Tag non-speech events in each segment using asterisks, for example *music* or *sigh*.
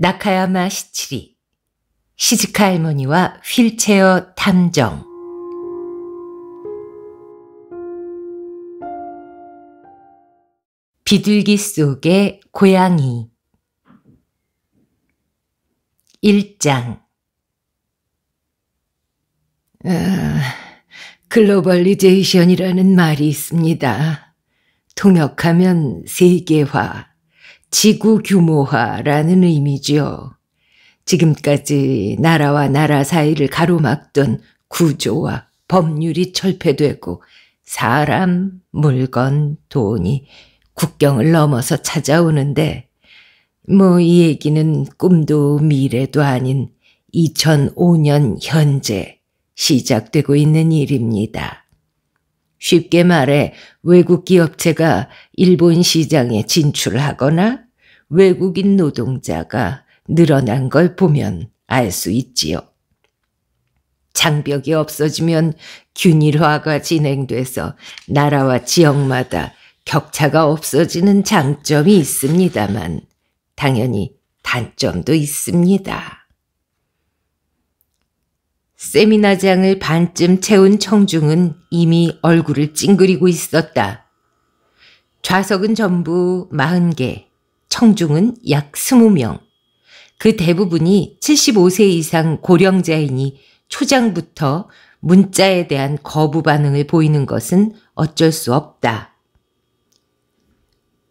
나카야마 시치리, 시즈카 할머니와 휠체어 탐정 비둘기 속의 고양이 1장 아, 글로벌리제이션이라는 말이 있습니다. 통역하면 세계화, 지구 규모화라는 의미지요. 지금까지 나라와 나라 사이를 가로막던 구조와 법률이 철폐되고 사람, 물건, 돈이 국경을 넘어서 찾아오는데 뭐 이 얘기는 꿈도 미래도 아닌 2005년 현재 시작되고 있는 일입니다. 쉽게 말해 외국 기업체가 일본 시장에 진출하거나 외국인 노동자가 늘어난 걸 보면 알 수 있지요. 장벽이 없어지면 균일화가 진행돼서 나라와 지역마다 격차가 없어지는 장점이 있습니다만 당연히 단점도 있습니다. 세미나장을 반쯤 채운 청중은 이미 얼굴을 찡그리고 있었다. 좌석은 전부 40개, 청중은 약 20명. 그 대부분이 75세 이상 고령자이니 초장부터 문자에 대한 거부 반응을 보이는 것은 어쩔 수 없다.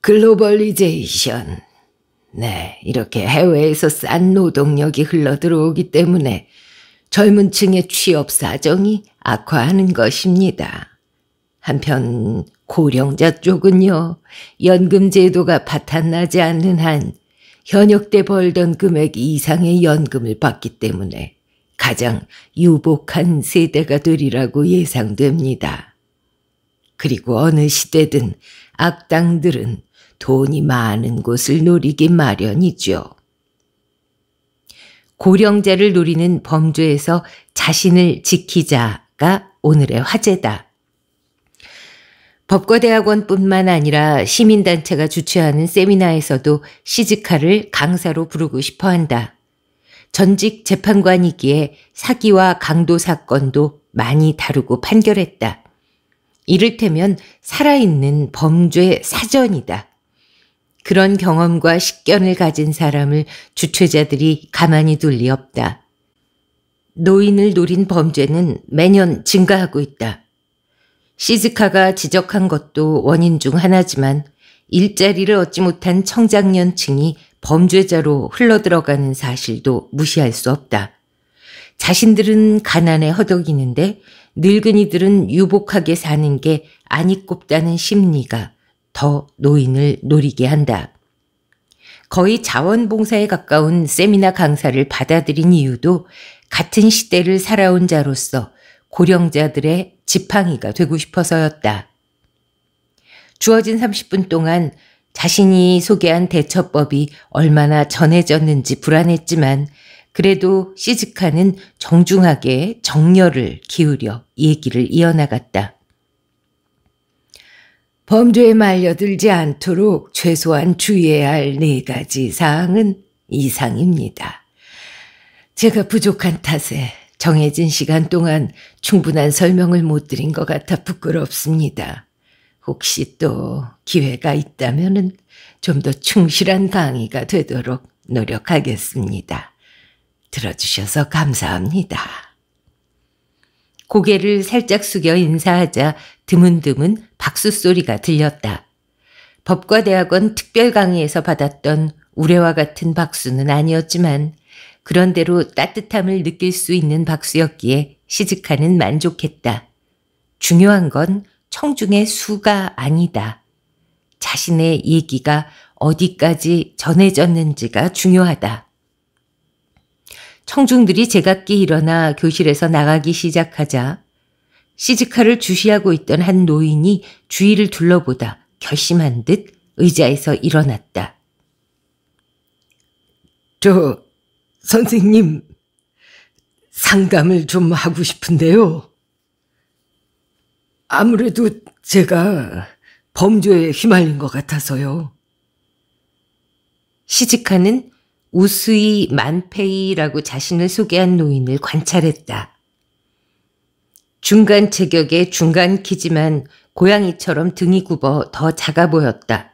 글로벌리제이션. 네, 이렇게 해외에서 싼 노동력이 흘러 들어오기 때문에 젊은 층의 취업 사정이 악화하는 것입니다. 한편 고령자 쪽은요, 연금 제도가 파탄나지 않는 한 현역 때 벌던 금액 이상의 연금을 받기 때문에 가장 유복한 세대가 되리라고 예상됩니다. 그리고 어느 시대든 악당들은 돈이 많은 곳을 노리기 마련이죠. 고령자를 노리는 범죄에서 자신을 지키자가 오늘의 화제다. 법과대학원뿐만 아니라 시민단체가 주최하는 세미나에서도 시즈카를 강사로 부르고 싶어 한다. 전직 재판관이기에 사기와 강도 사건도 많이 다루고 판결했다. 이를테면 살아있는 범죄 사전이다. 그런 경험과 식견을 가진 사람을 주최자들이 가만히 둘 리 없다. 노인을 노린 범죄는 매년 증가하고 있다. 시즈카가 지적한 것도 원인 중 하나지만 일자리를 얻지 못한 청장년층이 범죄자로 흘러들어가는 사실도 무시할 수 없다. 자신들은 가난에 허덕이는데 늙은이들은 유복하게 사는 게 아니꼽다는 심리가 더 노인을 노리게 한다. 거의 자원봉사에 가까운 세미나 강사를 받아들인 이유도 같은 시대를 살아온 자로서 고령자들의 지팡이가 되고 싶어서였다. 주어진 30분 동안 자신이 소개한 대처법이 얼마나 전해졌는지 불안했지만 그래도 시즈카는 정중하게 정열을 기울여 얘기를 이어나갔다. 범죄에 말려들지 않도록 최소한 주의해야 할 네 가지 사항은 이상입니다. 제가 부족한 탓에 정해진 시간 동안 충분한 설명을 못 드린 것 같아 부끄럽습니다. 혹시 또 기회가 있다면 좀 더 충실한 강의가 되도록 노력하겠습니다. 들어주셔서 감사합니다. 고개를 살짝 숙여 인사하자 드문드문 박수 소리가 들렸다. 법과대학원 특별 강의에서 받았던 우레와 같은 박수는 아니었지만 그런대로 따뜻함을 느낄 수 있는 박수였기에 시즈카는 만족했다. 중요한 건 청중의 수가 아니다. 자신의 얘기가 어디까지 전해졌는지가 중요하다. 청중들이 제각기 일어나 교실에서 나가기 시작하자 시즈카를 주시하고 있던 한 노인이 주위를 둘러보다 결심한 듯 의자에서 일어났다. 저, 선생님, 상담을 좀 하고 싶은데요. 아무래도 제가 범죄에 휘말린 것 같아서요. 시즈카는 우수이 만페이라고 자신을 소개한 노인을 관찰했다. 중간 체격의 중간 키지만 고양이처럼 등이 굽어 더 작아 보였다.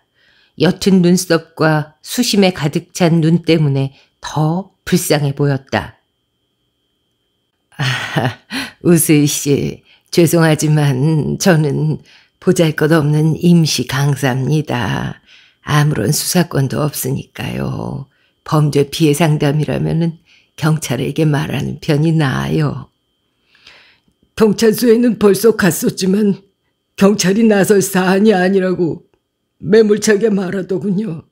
옅은 눈썹과 수심에 가득 찬 눈 때문에 더 불쌍해 보였다. 아, 우수이 씨, 죄송하지만 저는 보잘것없는 임시 강사입니다. 아무런 수사권도 없으니까요. 범죄 피해 상담이라면은 경찰에게 말하는 편이 나아요. 경찰서에는 벌써 갔었지만 경찰이 나설 사안이 아니라고 매몰차게 말하더군요.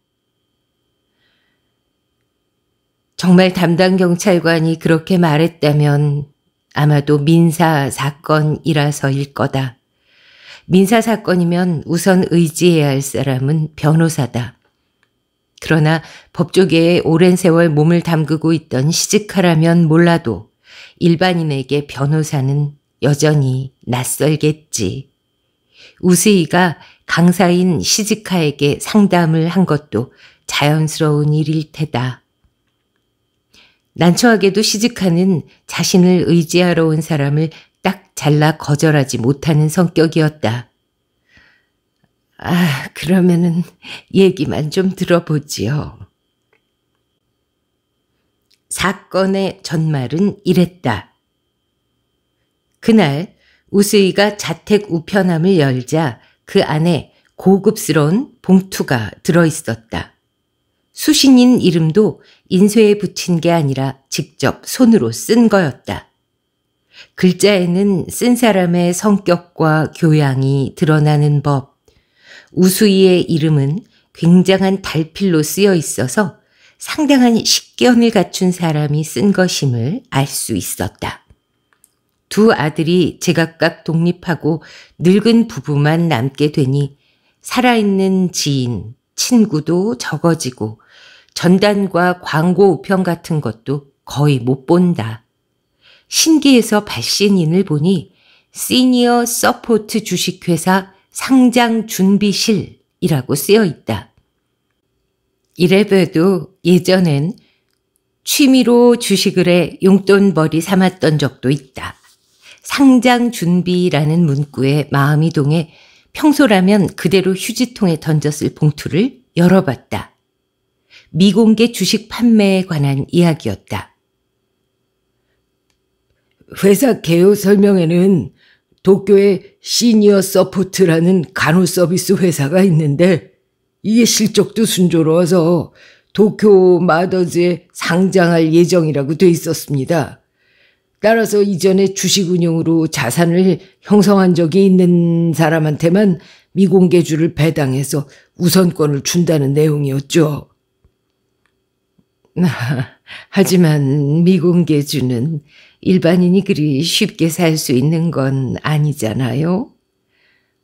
정말 담당 경찰관이 그렇게 말했다면 아마도 민사 사건이라서일 거다. 민사 사건이면 우선 의지해야 할 사람은 변호사다. 그러나 법조계에 오랜 세월 몸을 담그고 있던 시즈카라면 몰라도 일반인에게 변호사는 여전히 낯설겠지. 우스이가 강사인 시즈카에게 상담을 한 것도 자연스러운 일일 테다. 난처하게도 시즈카는 자신을 의지하러 온 사람을 딱 잘라 거절하지 못하는 성격이었다. 아, 그러면은 얘기만 좀 들어보지요. 사건의 전말은 이랬다. 그날 우스이가 자택 우편함을 열자 그 안에 고급스러운 봉투가 들어있었다. 수신인 이름도 인쇄에 붙인 게 아니라 직접 손으로 쓴 거였다. 글자에는 쓴 사람의 성격과 교양이 드러나는 법, 우수이의 이름은 굉장한 달필로 쓰여 있어서 상당한 식견을 갖춘 사람이 쓴 것임을 알 수 있었다. 두 아들이 제각각 독립하고 늙은 부부만 남게 되니 살아있는 지인, 친구도 적어지고 전단과 광고 우편 같은 것도 거의 못 본다. 신기해서 발신인을 보니 시니어 서포트 주식회사 상장 준비실이라고 쓰여 있다. 이래봬도 예전엔 취미로 주식을 해 용돈벌이 삼았던 적도 있다. 상장 준비라는 문구에 마음이 동해 평소라면 그대로 휴지통에 던졌을 봉투를 열어봤다. 미공개 주식 판매에 관한 이야기였다. 회사 개요 설명에는 도쿄에 시니어 서포트라는 간호 서비스 회사가 있는데 이게 실적도 순조로워서 도쿄 마더즈에 상장할 예정이라고 돼 있었습니다. 따라서 이전에 주식 운용으로 자산을 형성한 적이 있는 사람한테만 미공개주를 배당해서 우선권을 준다는 내용이었죠. *laughs* 하지만 미공개주는 일반인이 그리 쉽게 살 수 있는 건 아니잖아요.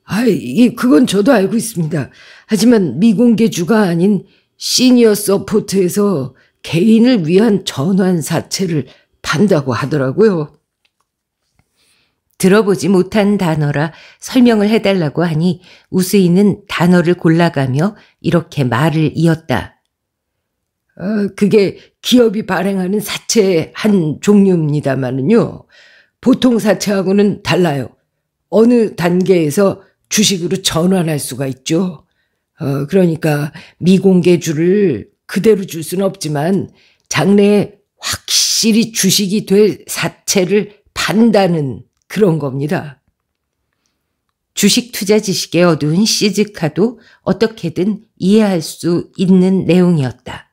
아, 예, 그건 저도 알고 있습니다. 하지만 미공개주가 아닌 시니어 서포트에서 개인을 위한 전환 사채를 판다고 하더라고요. 들어보지 못한 단어라 설명을 해달라고 하니 우스이는 단어를 골라가며 이렇게 말을 이었다. 어, 그게 기업이 발행하는 사채의 한 종류입니다만은요. 보통 사채하고는 달라요. 어느 단계에서 주식으로 전환할 수가 있죠. 어, 그러니까 미공개주를 그대로 줄 수는 없지만 장래에 확실히 주식이 될 사채를 판다는 그런 겁니다. 주식 투자 지식의 어두운 시즈카도 어떻게든 이해할 수 있는 내용이었다.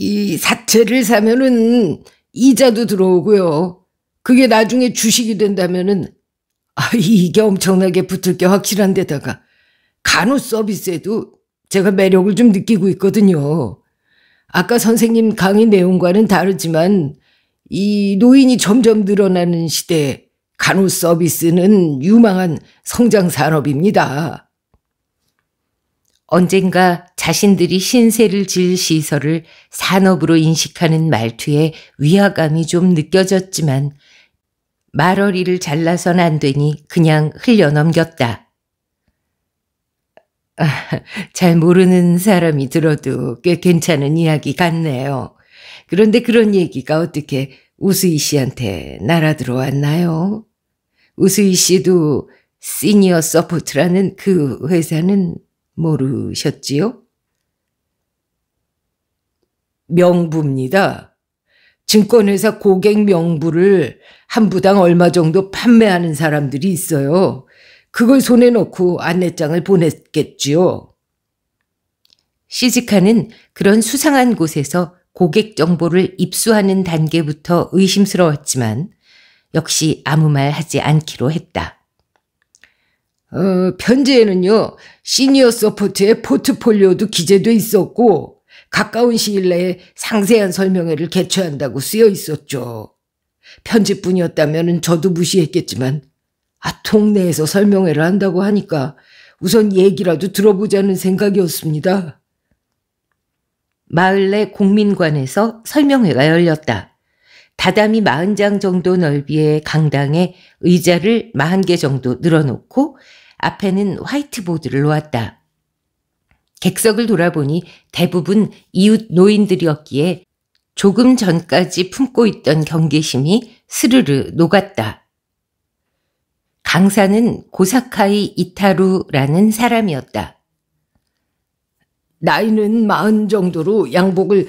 이 사채를 사면은 이자도 들어오고요. 그게 나중에 주식이 된다면은 아, 이게 엄청나게 붙을 게 확실한 데다가 간호 서비스에도 제가 매력을 좀 느끼고 있거든요. 아까 선생님 강의 내용과는 다르지만 이 노인이 점점 늘어나는 시대에 간호 서비스는 유망한 성장 산업입니다. 언젠가 자신들이 신세를 질 시설을 산업으로 인식하는 말투에 위화감이 좀 느껴졌지만 말어리를 잘라선 안 되니 그냥 흘려넘겼다. 아, 잘 모르는 사람이 들어도 꽤 괜찮은 이야기 같네요. 그런데 그런 얘기가 어떻게 우수이 씨한테 날아 들어왔나요? 우수이 씨도 시니어 서포트라는 그 회사는 모르셨지요? 명부입니다. 증권회사 고객 명부를 한 부당 얼마 정도 판매하는 사람들이 있어요. 그걸 손에 넣고 안내장을 보냈겠지요. 시즈카는 그런 수상한 곳에서 고객 정보를 입수하는 단계부터 의심스러웠지만 역시 아무 말 하지 않기로 했다. 어, 편지에는요, 시니어 서포트의 포트폴리오도 기재돼 있었고, 가까운 시일 내에 상세한 설명회를 개최한다고 쓰여 있었죠. 편지뿐이었다면 저도 무시했겠지만, 아, 동네에서 설명회를 한다고 하니까 우선 얘기라도 들어보자는 생각이었습니다. 마을 내 공민관에서 설명회가 열렸다. 다담이 40장 정도 넓이의 강당에 의자를 40개 정도 늘어놓고 앞에는 화이트보드를 놓았다. 객석을 돌아보니 대부분 이웃 노인들이었기에 조금 전까지 품고 있던 경계심이 스르르 녹았다. 강사는 고사카이 이타루라는 사람이었다. 나이는 마흔 정도로 양복을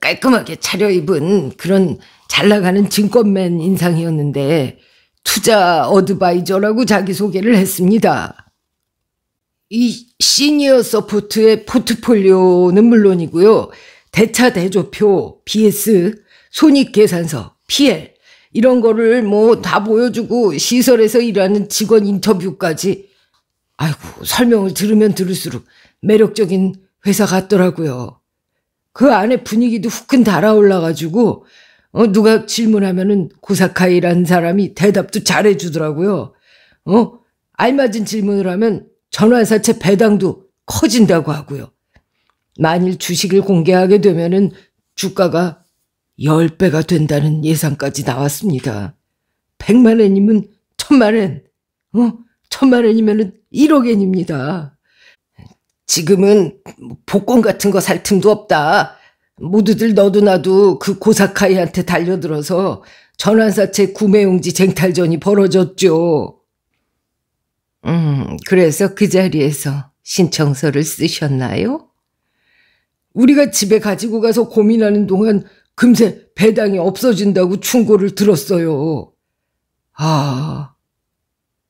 깔끔하게 차려입은 그런 잘 나가는 증권맨 인상이었는데 투자 어드바이저라고 자기소개를 했습니다. 이 시니어 서포트의 포트폴리오는 물론이고요. 대차 대조표, BS, 손익계산서, PL 이런 거를 뭐 다 보여주고 시설에서 일하는 직원 인터뷰까지 아이고 설명을 들으면 들을수록 매력적인 회사 같더라고요. 그 안에 분위기도 후끈 달아올라가지고 어, 누가 질문하면은 고사카이라는 사람이 대답도 잘해주더라고요. 어, 알맞은 질문을 하면 전환사채 배당도 커진다고 하고요. 만일 주식을 공개하게 되면은 주가가 10배가 된다는 예상까지 나왔습니다. 100만 엔이면 1000만 엔, 어? 1000만 엔이면은 1억 엔입니다. 지금은 뭐 복권 같은 거 살 틈도 없다. 모두들 너도 나도 그 고사카이한테 달려들어서 전환사채 구매용지 쟁탈전이 벌어졌죠. 음, 그래서 그 자리에서 신청서를 쓰셨나요? 우리가 집에 가지고 가서 고민하는 동안 금세 배당이 없어진다고 충고를 들었어요. 아,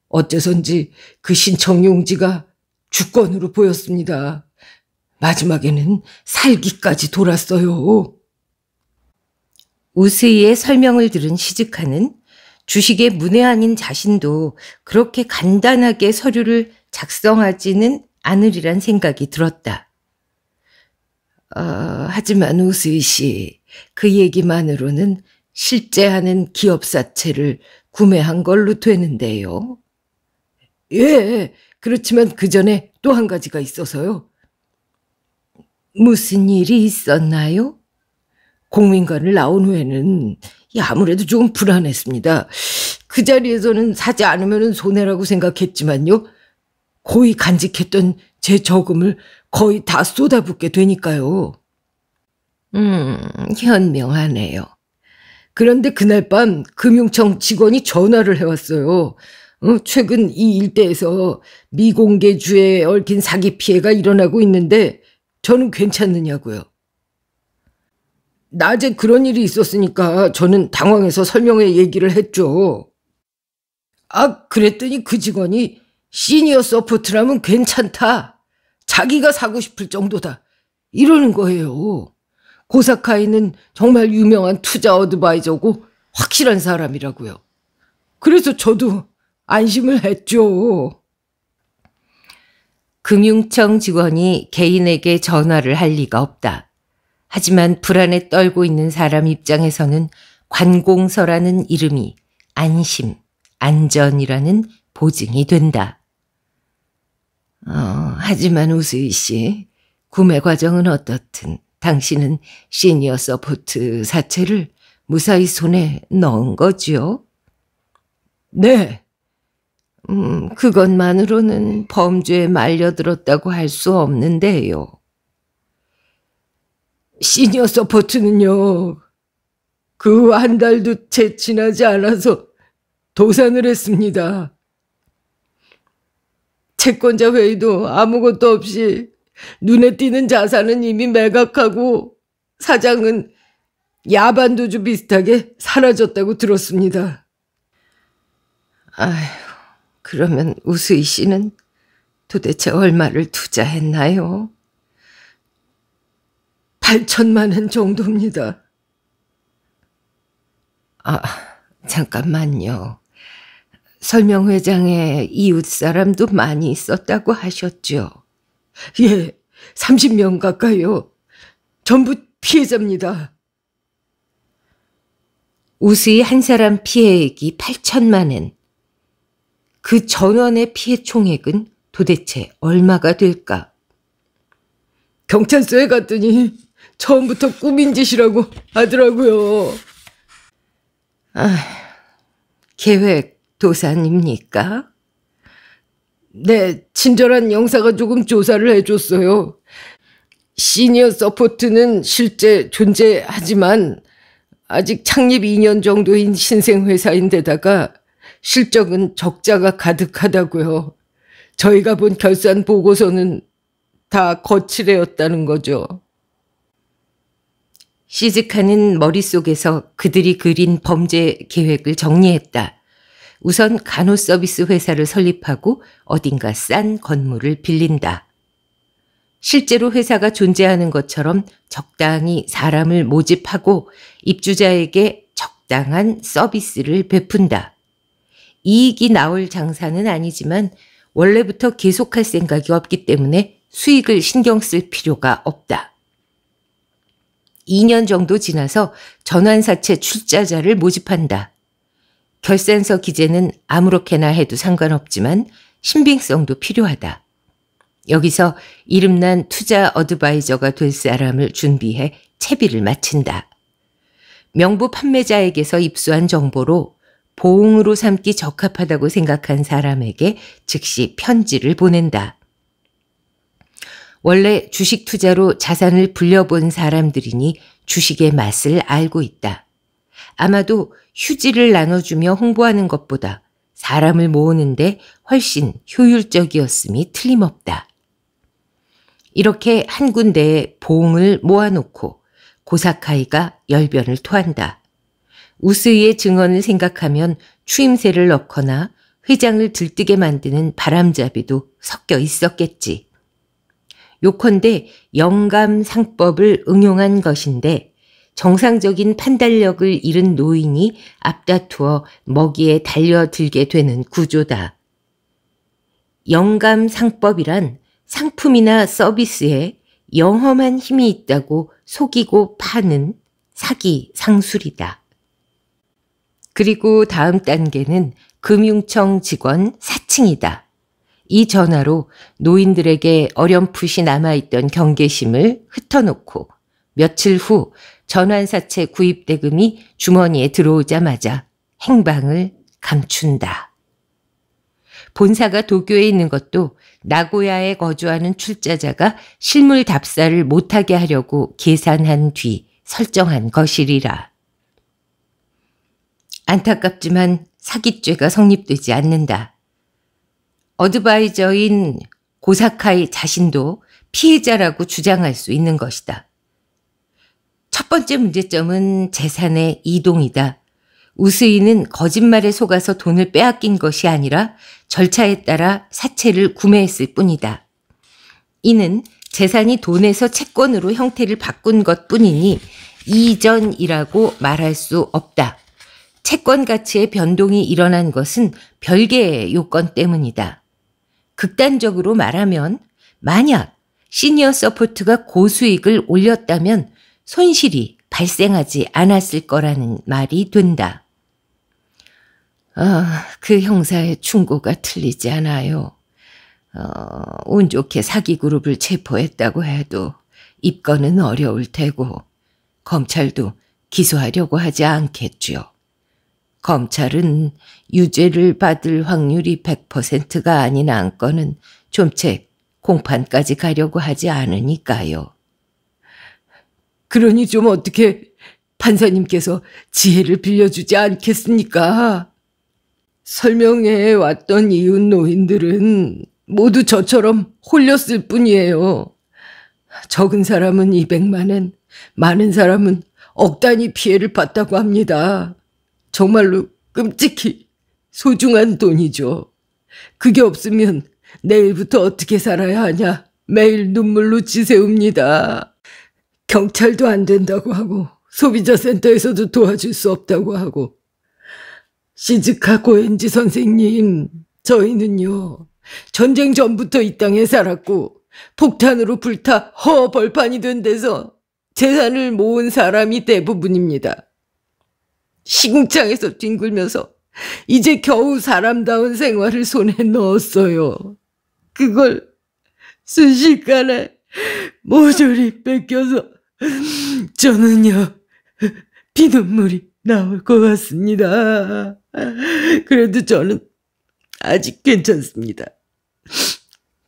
어째선지 그 신청용지가 주권으로 보였습니다. 마지막에는 살기까지 돌았어요. 우스이의 설명을 들은 시즈카는 주식의 문외한인 자신도 그렇게 간단하게 서류를 작성하지는 않으리란 생각이 들었다. 어, 하지만 우스이 씨, 그 얘기만으로는 실제 하는 기업사채를 구매한 걸로 되는데요. 예, 그렇지만 그 전에 또 한 가지가 있어서요. 무슨 일이 있었나요? 공민관을 나온 후에는 아무래도 조금 불안했습니다. 그 자리에서는 사지 않으면 손해라고 생각했지만요. 고이 간직했던 제 저금을 거의 다 쏟아붓게 되니까요. 음, 현명하네요. 그런데 그날 밤 금융청 직원이 전화를 해왔어요. 어, 최근 이 일대에서 미공개주에 얽힌 사기 피해가 일어나고 있는데 저는 괜찮느냐고요. 낮에 그런 일이 있었으니까 저는 당황해서 설명회 얘기를 했죠. 아, 그랬더니 그 직원이 시니어 서포트라면 괜찮다. 자기가 사고 싶을 정도다. 이러는 거예요. 고사카이는 정말 유명한 투자 어드바이저고 확실한 사람이라고요. 그래서 저도 안심을 했죠. 금융청 직원이 개인에게 전화를 할 리가 없다. 하지만 불안에 떨고 있는 사람 입장에서는 관공서라는 이름이 안심, 안전이라는 보증이 된다. 어, 하지만 우수희 씨, 구매 과정은 어떻든 당신은 시니어 서포트 사채를 무사히 손에 넣은 거지요? 네. 음, 그것만으로는 범죄에 말려들었다고 할 수 없는데요. 시니어 서포트는요. 그 후 한 달도 채 지나지 않아서 도산을 했습니다. 채권자 회의도 아무것도 없이 눈에 띄는 자산은 이미 매각하고 사장은 야반도주 비슷하게 사라졌다고 들었습니다. 아휴. 그러면 우수희 씨는 도대체 얼마를 투자했나요? 8천만 원 정도입니다. 아, 잠깐만요. 설명회장에 이웃 사람도 많이 있었다고 하셨죠? 예, 30명 가까이요. 전부 피해자입니다. 우수히 한 사람 피해액이 8천만 원. 그 전원의 피해 총액은 도대체 얼마가 될까? 경찰서에 갔더니 처음부터 꾸민 짓이라고 하더라고요. 아, 계획 도산입니까? 네, 친절한 영사가 조금 조사를 해줬어요. 시니어 서포트는 실제 존재하지만 아직 창립 2년 정도인 신생회사인데다가 실적은 적자가 가득하다고요. 저희가 본 결산 보고서는 다 거칠애였다는 거죠. 시즈카는 머릿속에서 그들이 그린 범죄 계획을 정리했다. 우선 간호 서비스 회사를 설립하고 어딘가 싼 건물을 빌린다. 실제로 회사가 존재하는 것처럼 적당히 사람을 모집하고 입주자에게 적당한 서비스를 베푼다. 이익이 나올 장사는 아니지만 원래부터 계속할 생각이 없기 때문에 수익을 신경 쓸 필요가 없다. 2년 정도 지나서 전환사채 출자자를 모집한다. 결산서 기재는 아무렇게나 해도 상관없지만 신빙성도 필요하다. 여기서 이름난 투자 어드바이저가 될 사람을 준비해 채비를 마친다. 명부 판매자에게서 입수한 정보로 보응으로 삼기 적합하다고 생각한 사람에게 즉시 편지를 보낸다. 원래 주식 투자로 자산을 불려본 사람들이니 주식의 맛을 알고 있다. 아마도 휴지를 나눠주며 홍보하는 것보다 사람을 모으는데 훨씬 효율적이었음이 틀림없다. 이렇게 한 군데에 보 봉을 모아놓고 고사카이가 열변을 토한다. 우스의 증언을 생각하면 추임새를 넣거나 회장을 들뜨게 만드는 바람잡이도 섞여 있었겠지. 요컨대 영감 상법을 응용한 것인데 정상적인 판단력을 잃은 노인이 앞다투어 먹이에 달려들게 되는 구조다. 영감 상법이란 상품이나 서비스에 영험한 힘이 있다고 속이고 파는 사기 상술이다. 그리고 다음 단계는 금융청 직원 사칭이다. 이 전화로 노인들에게 어렴풋이 남아있던 경계심을 흩어놓고 며칠 후 전환사채 구입대금이 주머니에 들어오자마자 행방을 감춘다. 본사가 도쿄에 있는 것도 나고야에 거주하는 출자자가 실물 답사를 못하게 하려고 계산한 뒤 설정한 것이리라. 안타깝지만 사기죄가 성립되지 않는다. 어드바이저인 고사카이 자신도 피해자라고 주장할 수 있는 것이다. 첫 번째 문제점은 재산의 이동이다. 우스이는 거짓말에 속아서 돈을 빼앗긴 것이 아니라 절차에 따라 사채를 구매했을 뿐이다. 이는 재산이 돈에서 채권으로 형태를 바꾼 것 뿐이니 이전이라고 말할 수 없다. 채권 가치의 변동이 일어난 것은 별개의 요건 때문이다. 극단적으로 말하면 만약 시니어 서포트가 고수익을 올렸다면 손실이 발생하지 않았을 거라는 말이 된다. 아, 그 형사의 충고가 틀리지 않아요. 어, 운 좋게 사기 그룹을 체포했다고 해도 입건은 어려울 테고 검찰도 기소하려고 하지 않겠지요. 검찰은 유죄를 받을 확률이 100%가 아닌 안건은 좀 채 공판까지 가려고 하지 않으니까요. 그러니 좀 어떻게 판사님께서 지혜를 빌려주지 않겠습니까? 설명해 왔던 이웃 노인들은 모두 저처럼 홀렸을 뿐이에요. 적은 사람은 200만엔, 많은 사람은 억 단위 피해를 봤다고 합니다. 정말로 끔찍히 소중한 돈이죠. 그게 없으면 내일부터 어떻게 살아야 하냐 매일 눈물로 지새웁니다. 경찰도 안 된다고 하고 소비자 센터에서도 도와줄 수 없다고 하고 시즈카 고엔지 선생님 저희는요 전쟁 전부터 이 땅에 살았고 폭탄으로 불타 허벌판이 된 데서 재산을 모은 사람이 대부분입니다. 시궁창에서 뒹굴면서 이제 겨우 사람다운 생활을 손에 넣었어요. 그걸 순식간에 모조리 뺏겨서 저는요 피눈물이 나올 것 같습니다. 그래도 저는 아직 괜찮습니다.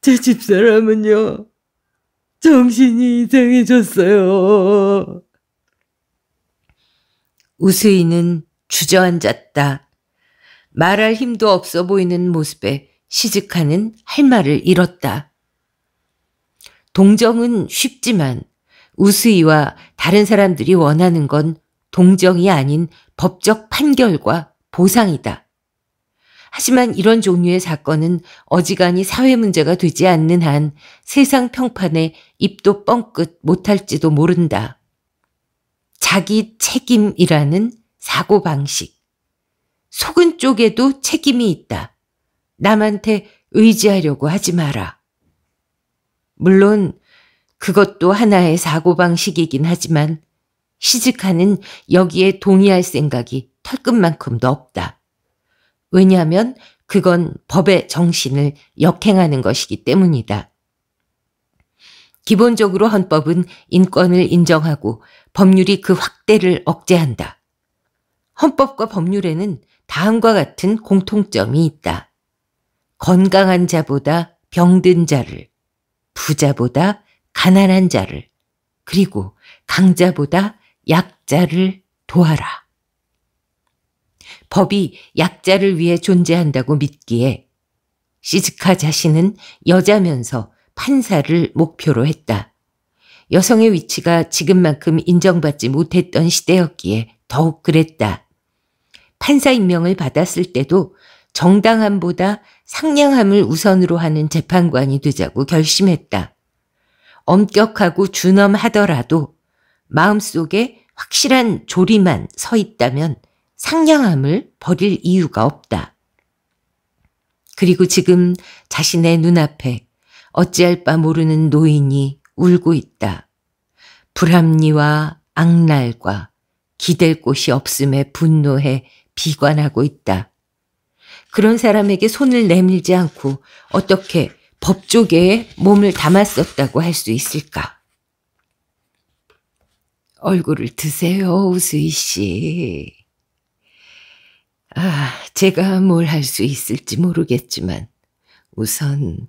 제 집사람은요 정신이 이상해졌어요. 우스이는 주저앉았다. 말할 힘도 없어 보이는 모습에 시즈카는 할 말을 잃었다. 동정은 쉽지만 우스이와 다른 사람들이 원하는 건 동정이 아닌 법적 판결과 보상이다. 하지만 이런 종류의 사건은 어지간히 사회 문제가 되지 않는 한 세상 평판에 입도 뻥끗 못할지도 모른다. 자기 책임이라는 사고방식. 속은 쪽에도 책임이 있다. 남한테 의지하려고 하지 마라. 물론 그것도 하나의 사고방식이긴 하지만 시즈카는 여기에 동의할 생각이 털끝만큼도 없다. 왜냐하면 그건 법의 정신을 역행하는 것이기 때문이다. 기본적으로 헌법은 인권을 인정하고 법률이 그 확대를 억제한다. 헌법과 법률에는 다음과 같은 공통점이 있다. 건강한 자보다 병든 자를, 부자보다 가난한 자를, 그리고 강자보다 약자를 도하라. 법이 약자를 위해 존재한다고 믿기에 시즈카 자신은 여자면서 판사를 목표로 했다. 여성의 위치가 지금만큼 인정받지 못했던 시대였기에 더욱 그랬다. 판사 임명을 받았을 때도 정당함보다 상냥함을 우선으로 하는 재판관이 되자고 결심했다. 엄격하고 준엄하더라도 마음속에 확실한 조리만 서 있다면 상냥함을 버릴 이유가 없다. 그리고 지금 자신의 눈앞에 어찌할 바 모르는 노인이 울고 있다. 불합리와 악랄과 기댈 곳이 없음에 분노해 비관하고 있다. 그런 사람에게 손을 내밀지 않고 어떻게 법조계에 몸을 담았었다고 할 수 있을까? 얼굴을 드세요, 우수이 씨. 아, 제가 뭘 할 수 있을지 모르겠지만 우선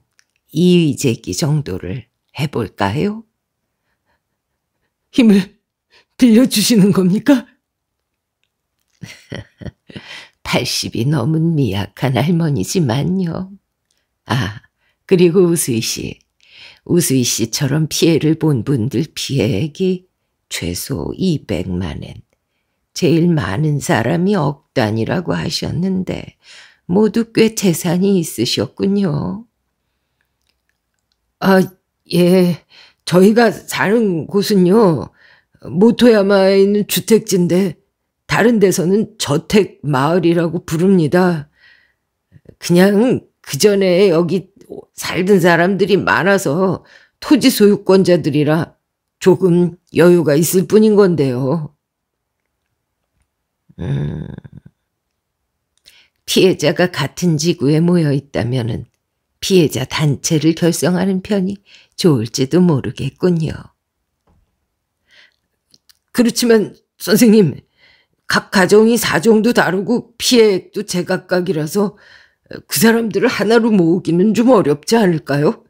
이의제기 정도를 해볼까요? 힘을 빌려주시는 겁니까? 80이 *laughs* 넘은 미약한 할머니지만요. 아, 그리고 우수희 씨. 우수희 씨처럼 피해를 본 분들 피해액이 최소 200만엔. 제일 많은 사람이 억 단이라고 하셨는데 모두 꽤 재산이 있으셨군요. 아, 예, 저희가 사는 곳은요, 모토야마에 있는 주택지인데, 다른 데서는 저택 마을이라고 부릅니다. 그냥 그 전에 여기 살던 사람들이 많아서 토지 소유권자들이라 조금 여유가 있을 뿐인 건데요. 음, 피해자가 같은 지구에 모여 있다면 피해자 단체를 결성하는 편이 좋을지도 모르겠군요. 그렇지만 선생님, 각 가정이 사정도 다르고 피해액도 제각각이라서 그 사람들을 하나로 모으기는 좀 어렵지 않을까요?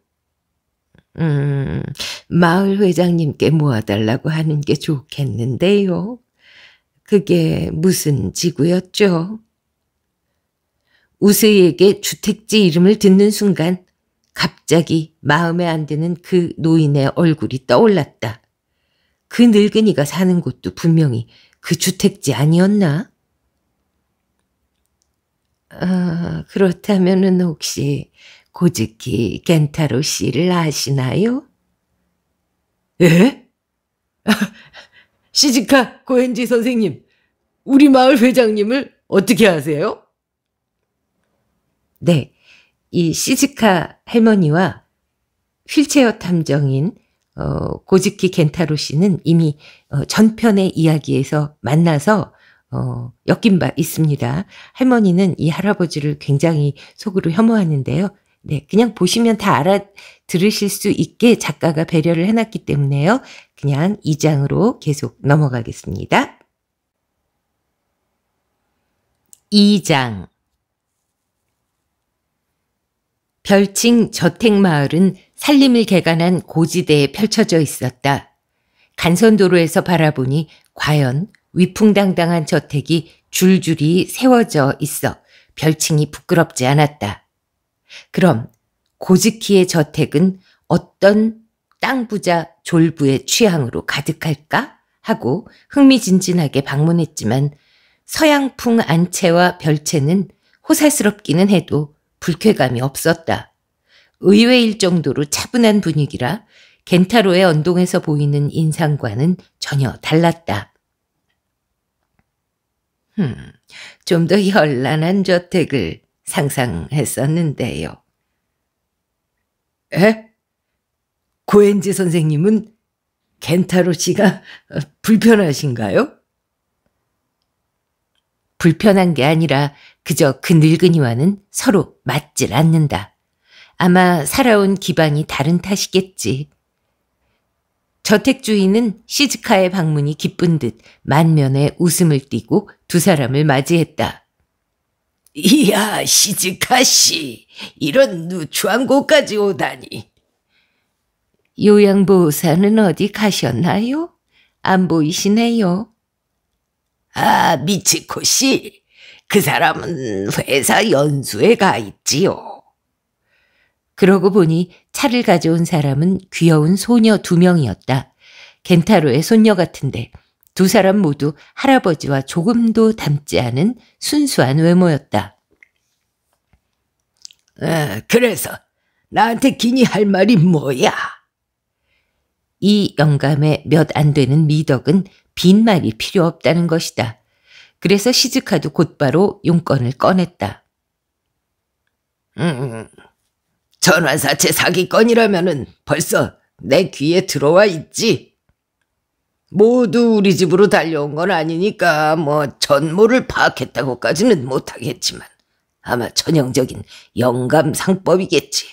음, 마을 회장님께 모아달라고 하는 게 좋겠는데요. 그게 무슨 지구였죠? 우세에게 주택지 이름을 듣는 순간 갑자기 마음에 안 드는 그 노인의 얼굴이 떠올랐다. 그 늙은이가 사는 곳도 분명히 그 주택지 아니었나? 아, 그렇다면은 혹시 고즈키 겐타로 씨를 아시나요? 에? *laughs* 시즈카 고엔지 선생님, 우리 마을 회장님을 어떻게 아세요? 네, 이 시즈카 할머니와 휠체어 탐정인 어, 고즈키 겐타로 씨는 이미 어, 전편의 이야기에서 만나서 어, 엮인 바 있습니다. 할머니는 이 할아버지를 굉장히 속으로 혐오하는데요. 네, 그냥 보시면 다 알아들으실 수 있게 작가가 배려를 해놨기 때문에요. 그냥 2장으로 계속 넘어가겠습니다. 2장 별칭 저택마을은 산림을 개간한 고지대에 펼쳐져 있었다. 간선도로에서 바라보니 과연 위풍당당한 저택이 줄줄이 세워져 있어 별칭이 부끄럽지 않았다. 그럼 고즈키의 저택은 어떤 땅부자 졸부의 취향으로 가득할까? 하고 흥미진진하게 방문했지만 서양풍 안채와 별채는 호사스럽기는 해도 불쾌감이 없었다. 의외일 정도로 차분한 분위기라 겐타로의 언동에서 보이는 인상과는 전혀 달랐다. 흠, 좀더 현란한 저택을 상상했었는데요. 에? 고엔지 선생님은 겐타로 씨가 불편하신가요? 불편한 게 아니라 그저 그 늙은이와는 서로 맞질 않는다. 아마 살아온 기반이 다른 탓이겠지. 저택주인은 시즈카의 방문이 기쁜 듯 만면에 웃음을 띠고 두 사람을 맞이했다. 이야, 시즈카 씨. 이런 누추한 곳까지 오다니. 요양보호사는 어디 가셨나요? 안 보이시네요. 아, 미치코 씨. 그 사람은 회사 연수에 가 있지요. 그러고 보니 차를 가져온 사람은 귀여운 소녀 두 명이었다. 겐타로의 손녀 같은데 두 사람 모두 할아버지와 조금도 닮지 않은 순수한 외모였다. 어, 그래서 나한테 기니 할 말이 뭐야? 이 영감의 몇 안 되는 미덕은 빈말이 필요 없다는 것이다. 그래서 시즈카도 곧바로 용건을 꺼냈다. 음, 음. 전환사채 사기건이라면은 벌써 내 귀에 들어와 있지. 모두 우리 집으로 달려온 건 아니니까 뭐 전모를 파악했다고까지는 못하겠지만 아마 전형적인 영감 상법이겠지.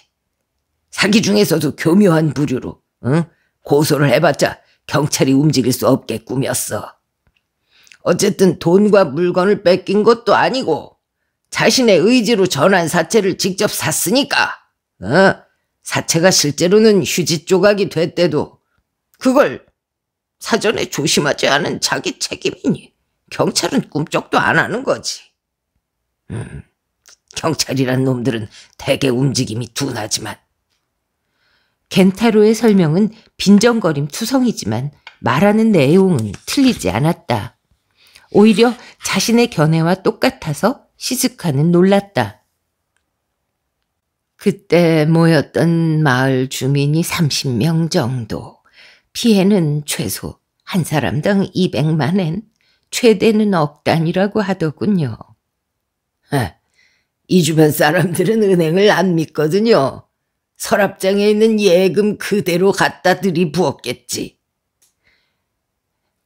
사기 중에서도 교묘한 부류로 응? 고소를 해봤자 경찰이 움직일 수 없게 꾸몄어. 어쨌든 돈과 물건을 뺏긴 것도 아니고 자신의 의지로 전환 사체를 직접 샀으니까 어? 사체가 실제로는 휴지 조각이 됐대도 그걸 사전에 조심하지 않은 자기 책임이니 경찰은 꿈쩍도 안 하는 거지. 음, 경찰이란 놈들은 대개 움직임이 둔하지만 겐타로의 설명은 빈정거림 투성이지만 말하는 내용은 틀리지 않았다. 오히려 자신의 견해와 똑같아서 시즈카는 놀랐다. 그때 모였던 마을 주민이 30명 정도. 피해는 최소 한 사람당 200만엔, 최대는 억 단이라고 하더군요. 이 주변 사람들은 은행을 안 믿거든요. 서랍장에 있는 예금 그대로 갖다 들이부었겠지.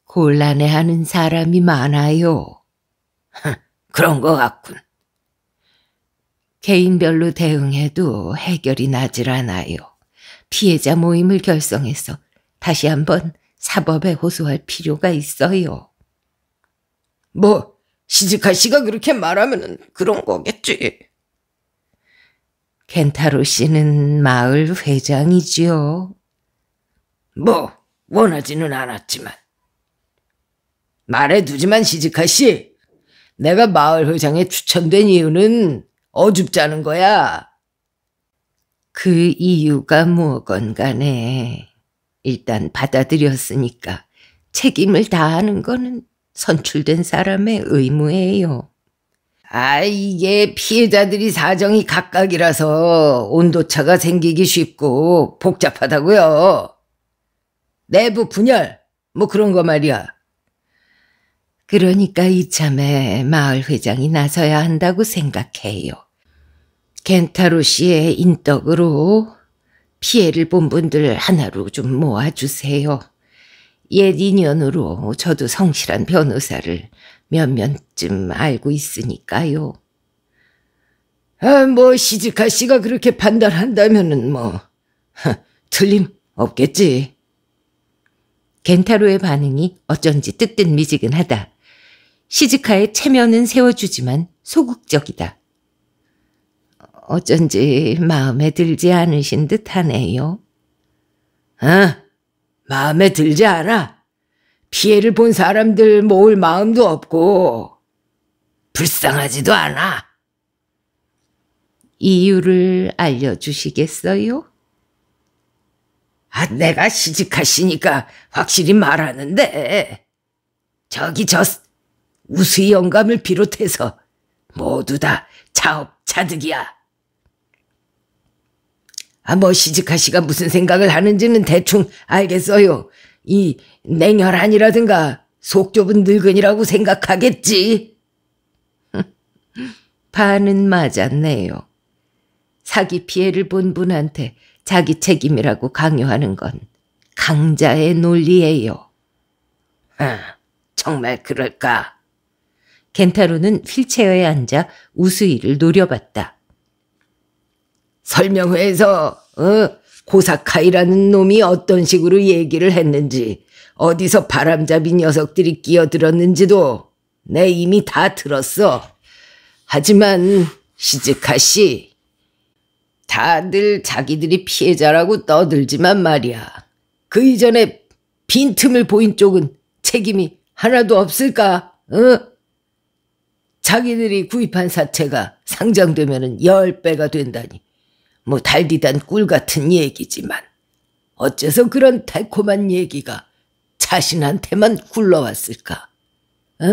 곤란해하는 사람이 많아요. 그런 것 같군. 개인별로 대응해도 해결이 나질 않아요. 피해자 모임을 결성해서 다시 한번 사법에 호소할 필요가 있어요. 뭐, 시즈카 씨가 그렇게 말하면 그런 거겠지. 켄타로 씨는 마을 회장이지요. 뭐 원하지는 않았지만 말해두지만 시즈카 씨 내가 마을 회장에 추천된 이유는 어줍잖은 거야. 그 이유가 뭐건 간에 일단 받아들였으니까 책임을 다하는 거는 선출된 사람의 의무예요. 아, 이게 피해자들이 사정이 각각이라서 온도차가 생기기 쉽고 복잡하다고요. 내부 분열, 뭐 그런 거 말이야. 그러니까 이참에 마을 회장이 나서야 한다고 생각해요. 겐타로 씨의 인덕으로 피해를 본 분들 하나로 좀 모아주세요. 옛 인연으로 저도 성실한 변호사를 몇몇쯤 알고 있으니까요. 아, 뭐 시즈카 씨가 그렇게 판단한다면은 뭐 하, 틀림 없겠지. 겐타로의 반응이 어쩐지 뜨뜻미지근하다. 시즈카의 체면은 세워주지만 소극적이다. 어쩐지 마음에 들지 않으신 듯하네요. 아, 마음에 들지 않아. 피해를 본 사람들 모을 마음도 없고 불쌍하지도 않아. 이유를 알려주시겠어요? 아, 내가 시집가시니까 확실히 말하는데 저기 저 우수의 영감을 비롯해서 모두 다 자업자득이야. 아, 뭐 시집가시가 무슨 생각을 하는지는 대충 알겠어요. 이 냉혈한이라든가 속 좁은 늙은이라고 생각하겠지. *laughs* 반은 맞았네요. 사기 피해를 본 분한테 자기 책임이라고 강요하는 건 강자의 논리예요. 아, 정말 그럴까? 겐타로는 휠체어에 앉아 우수이를 노려봤다. 설명회에서 어, 고사카이라는 놈이 어떤 식으로 얘기를 했는지 어디서 바람잡이 녀석들이 끼어들었는지도 내 이미 다 들었어. 하지만 시즈카 씨 다들 자기들이 피해자라고 떠들지만 말이야. 그 이전에 빈틈을 보인 쪽은 책임이 하나도 없을까? 어? 자기들이 구입한 사체가 상장되면 10배가 된다니. 뭐 달디단 꿀 같은 얘기지만 어째서 그런 달콤한 얘기가 자신한테만 굴러왔을까? 어?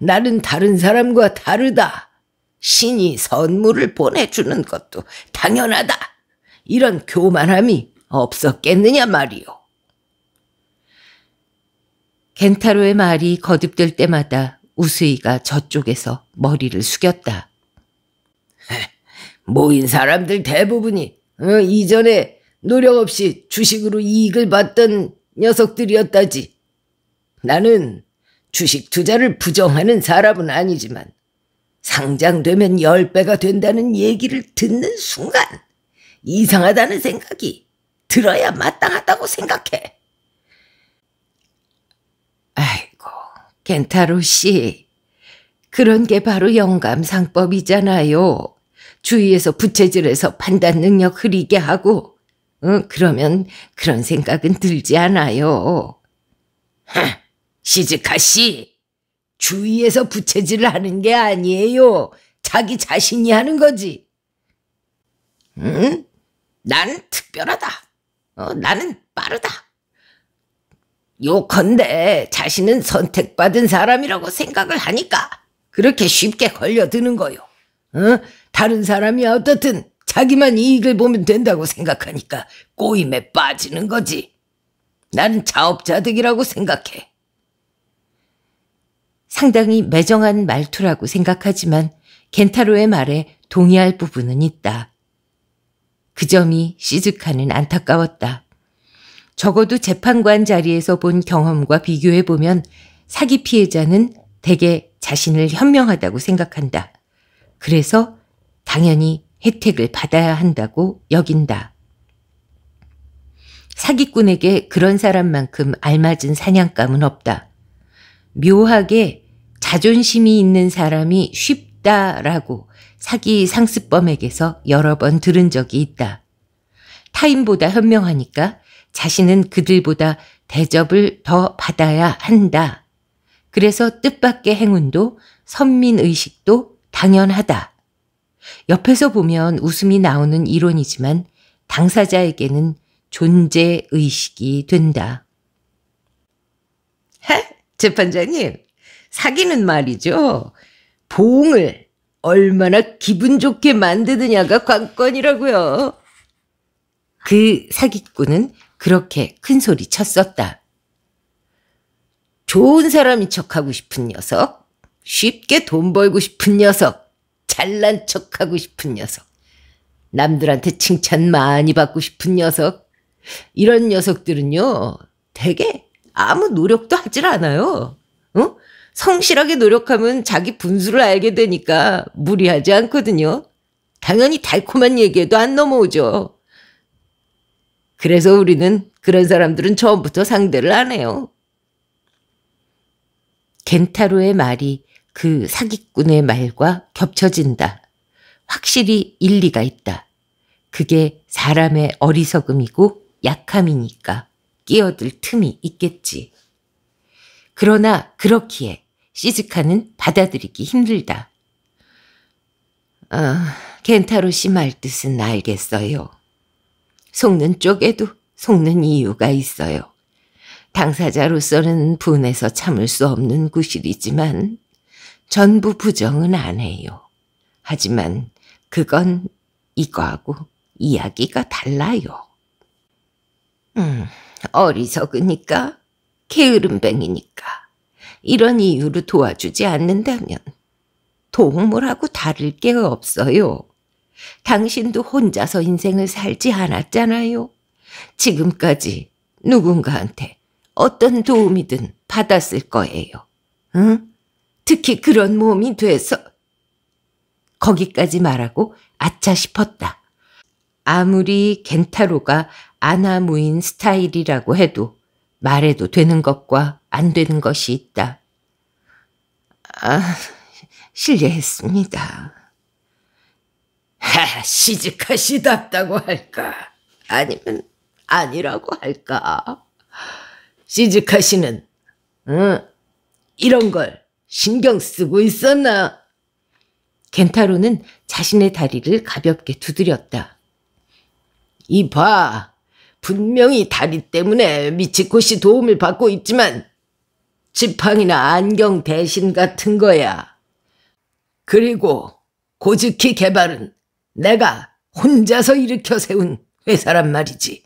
나는 다른 사람과 다르다. 신이 선물을 보내주는 것도 당연하다. 이런 교만함이 없었겠느냐 말이오. 겐타로의 말이 거듭될 때마다 우스이가 저쪽에서 머리를 숙였다. 모인 사람들 대부분이 어, 이전에 노력 없이 주식으로 이익을 봤던 녀석들이었다지. 나는 주식 투자를 부정하는 사람은 아니지만 상장되면 10배가 된다는 얘기를 듣는 순간 이상하다는 생각이 들어야 마땅하다고 생각해. 아이고, 겐타로 씨. 그런 게 바로 영감상법이잖아요. 주위에서 부채질해서 판단 능력 흐리게 하고 응, 그러면 그런 생각은 들지 않아요. 시즈카 씨, 주위에서 부채질 하는 게 아니에요. 자기 자신이 하는 거지. 응? 난 특별하다. 어, 나는 빠르다. 요컨대 자신은 선택받은 사람이라고 생각을 하니까 그렇게 쉽게 걸려드는 거요. 어? 다른 사람이 어떻든 자기만 이익을 보면 된다고 생각하니까 꼬임에 빠지는 거지. 나는 자업자득이라고 생각해. 상당히 매정한 말투라고 생각하지만 겐타로의 말에 동의할 부분은 있다. 그 점이 시즈카는 안타까웠다. 적어도 재판관 자리에서 본 경험과 비교해보면 사기 피해자는 대개 자신을 현명하다고 생각한다. 그래서 당연히 혜택을 받아야 한다고 여긴다. 사기꾼에게 그런 사람만큼 알맞은 사냥감은 없다. 묘하게 자존심이 있는 사람이 쉽다라고 사기 상습범에게서 여러 번 들은 적이 있다. 타인보다 현명하니까 자신은 그들보다 대접을 더 받아야 한다. 그래서 뜻밖의 행운도 선민의식도 당연하다. 옆에서 보면 웃음이 나오는 이론이지만 당사자에게는 존재 의식이 된다. 하, 재판장님, 사기는 말이죠. 봉을 얼마나 기분 좋게 만드느냐가 관건이라고요. 그 사기꾼은 그렇게 큰 소리 쳤었다. 좋은 사람인 척하고 싶은 녀석. 쉽게 돈 벌고 싶은 녀석, 잘난 척하고 싶은 녀석, 남들한테 칭찬 많이 받고 싶은 녀석, 이런 녀석들은요, 되게 아무 노력도 하질 않아요. 응? 성실하게 노력하면 자기 분수를 알게 되니까 무리하지 않거든요. 당연히 달콤한 얘기에도 안 넘어오죠. 그래서 우리는 그런 사람들은 처음부터 상대를 안 해요. 겐타로의 말이 그 사기꾼의 말과 겹쳐진다. 확실히 일리가 있다. 그게 사람의 어리석음이고 약함이니까 끼어들 틈이 있겠지. 그러나 그렇기에 시즈카는 받아들이기 힘들다. 아, 겐타로 씨 말뜻은 알겠어요. 속는 쪽에도 속는 이유가 있어요. 당사자로서는 분해서 참을 수 없는 구실이지만 전부 부정은 안 해요. 하지만 그건 이거하고 이야기가 달라요. 음, 어리석으니까, 게으름뱅이니까, 이런 이유로 도와주지 않는다면 동물하고 다를 게 없어요. 당신도 혼자서 인생을 살지 않았잖아요. 지금까지 누군가한테 어떤 도움이든 받았을 거예요. 응? 특히 그런 몸이 돼서. 거기까지 말하고 아차 싶었다. 아무리 겐타로가 아나무인 스타일이라고 해도 말해도 되는 것과 안 되는 것이 있다. 아, 실례했습니다. 하, 시즈카시답다고 할까? 아니면 아니라고 할까? 시즈카시는 응, 이런 걸 신경 쓰고 있었나? 겐타로는 자신의 다리를 가볍게 두드렸다. 이봐, 분명히 다리 때문에 미치코시 도움을 받고 있지만 지팡이나 안경 대신 같은 거야. 그리고 고즈키 개발은 내가 혼자서 일으켜 세운 회사란 말이지.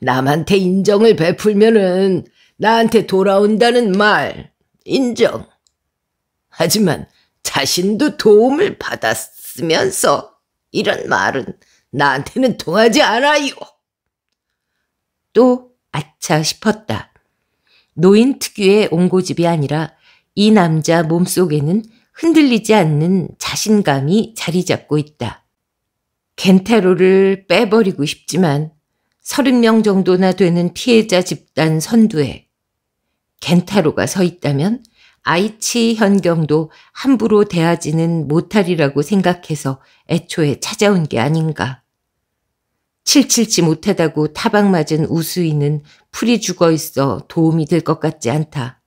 남한테 인정을 베풀면은 나한테 돌아온다는 말 인정. 하지만 자신도 도움을 받았으면서 이런 말은 나한테는 통하지 않아요. 또 아차 싶었다. 노인 특유의 옹고집이 아니라 이 남자 몸속에는 흔들리지 않는 자신감이 자리 잡고 있다. 겐테로를 빼버리고 싶지만 30명 정도나 되는 피해자 집단 선두에 겐타로가 서 있다면 아이치 현경도 함부로 대하지는 못하리라고 생각해서 애초에 찾아온 게 아닌가. 칠칠치 못하다고 타박 맞은 우수인은 풀이 죽어 있어 도움이 될 것 같지 않다.